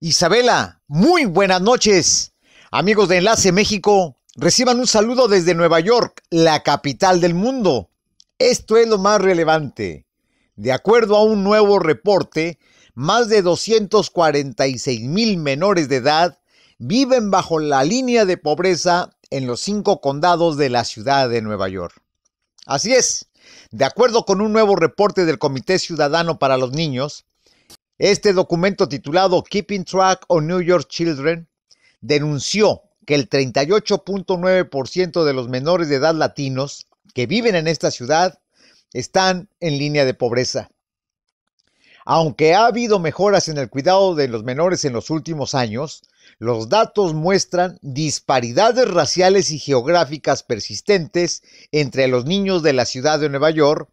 Isabela, muy buenas noches. Amigos de Enlace México, reciban un saludo desde Nueva York, la capital del mundo. Esto es lo más relevante. De acuerdo a un nuevo reporte, más de 246 mil menores de edad viven bajo la línea de pobreza en los cinco condados de la ciudad de Nueva York. Así es, de acuerdo con un nuevo reporte del Comité Ciudadano para los Niños, este documento titulado Keeping Track on New York Children denunció que el 38.9% de los menores de edad latinos que viven en esta ciudad están en línea de pobreza. Aunque ha habido mejoras en el cuidado de los menores en los últimos años, los datos muestran disparidades raciales y geográficas persistentes entre los niños de la ciudad de Nueva York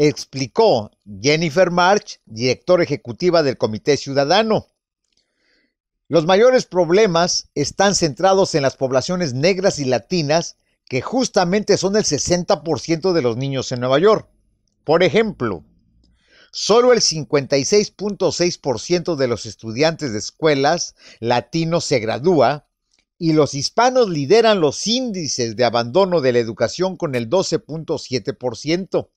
explicó Jennifer March, directora ejecutiva del Comité Ciudadano. Los mayores problemas están centrados en las poblaciones negras y latinas, que justamente son el 60% de los niños en Nueva York. Por ejemplo, solo el 56.6% de los estudiantes de escuelas latinos se gradúa y los hispanos lideran los índices de abandono de la educación con el 12.7%.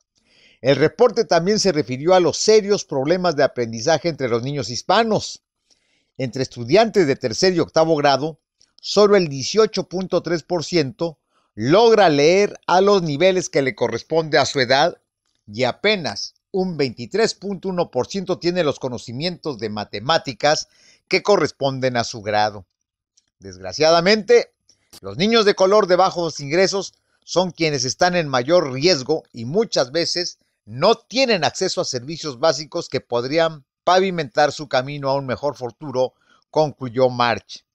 El reporte también se refirió a los serios problemas de aprendizaje entre los niños hispanos. Entre estudiantes de tercer y octavo grado, solo el 18.3% logra leer a los niveles que le corresponde a su edad y apenas un 23.1% tiene los conocimientos de matemáticas que corresponden a su grado. Desgraciadamente, los niños de color de bajos ingresos son quienes están en mayor riesgo y muchas veces no tienen acceso a servicios básicos que podrían pavimentar su camino a un mejor futuro, concluyó March.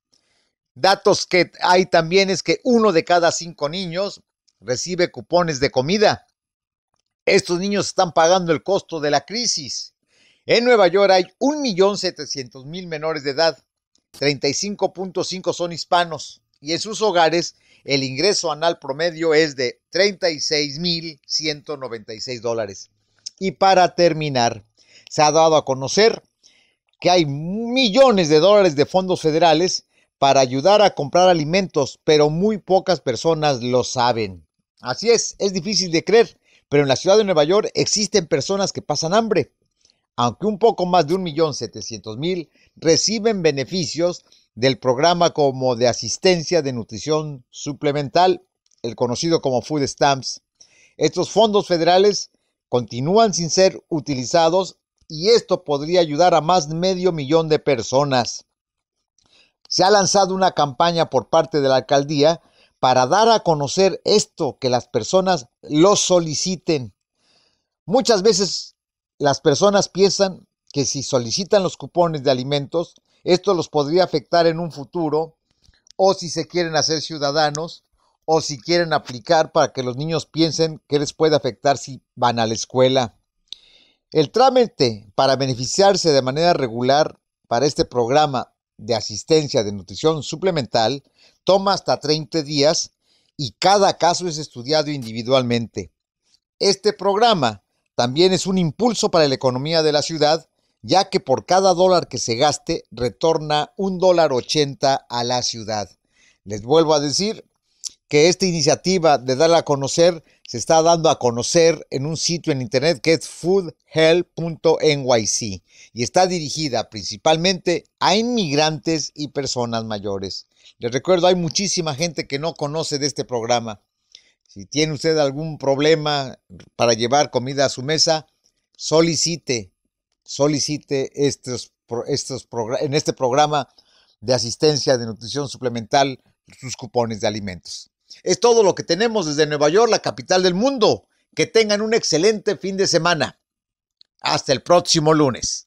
Datos que hay también es que uno de cada cinco niños recibe cupones de comida. Estos niños están pagando el costo de la crisis. En Nueva York hay 1.700.000 menores de edad, 35.5 son hispanos y en sus hogares el ingreso anual promedio es de 36.196 dólares. Y para terminar, se ha dado a conocer que hay millones de dólares de fondos federales para ayudar a comprar alimentos, pero muy pocas personas lo saben. Así es, es difícil de creer, pero en la ciudad de Nueva York existen personas que pasan hambre, aunque un poco más de 1.700.000 reciben beneficios del programa como de asistencia de nutrición suplemental, el conocido como Food Stamps. Estos fondos federales continúan sin ser utilizados y esto podría ayudar a más de medio millón de personas. Se ha lanzado una campaña por parte de la alcaldía para dar a conocer esto, que las personas lo soliciten. Muchas veces las personas piensan que si solicitan los cupones de alimentos, esto los podría afectar en un futuro o si se quieren hacer ciudadanos o si quieren aplicar para que los niños piensen que les puede afectar si van a la escuela. El trámite para beneficiarse de manera regular para este programa de asistencia de nutrición suplemental toma hasta 30 días y cada caso es estudiado individualmente. Este programa también es un impulso para la economía de la ciudad ya que por cada dólar que se gaste retorna un dólar ochenta a la ciudad. Les vuelvo a decir que esta iniciativa de dar a conocer se está dando a conocer en un sitio en internet que es foodhealth.nyc y está dirigida principalmente a inmigrantes y personas mayores. Les recuerdo, hay muchísima gente que no conoce de este programa. Si tiene usted algún problema para llevar comida a su mesa, solicite solicite estos, estos, en este programa de asistencia de nutrición suplemental sus cupones de alimentos. Es todo lo que tenemos desde Nueva York, la capital del mundo. Que tengan un excelente fin de semana. Hasta el próximo lunes.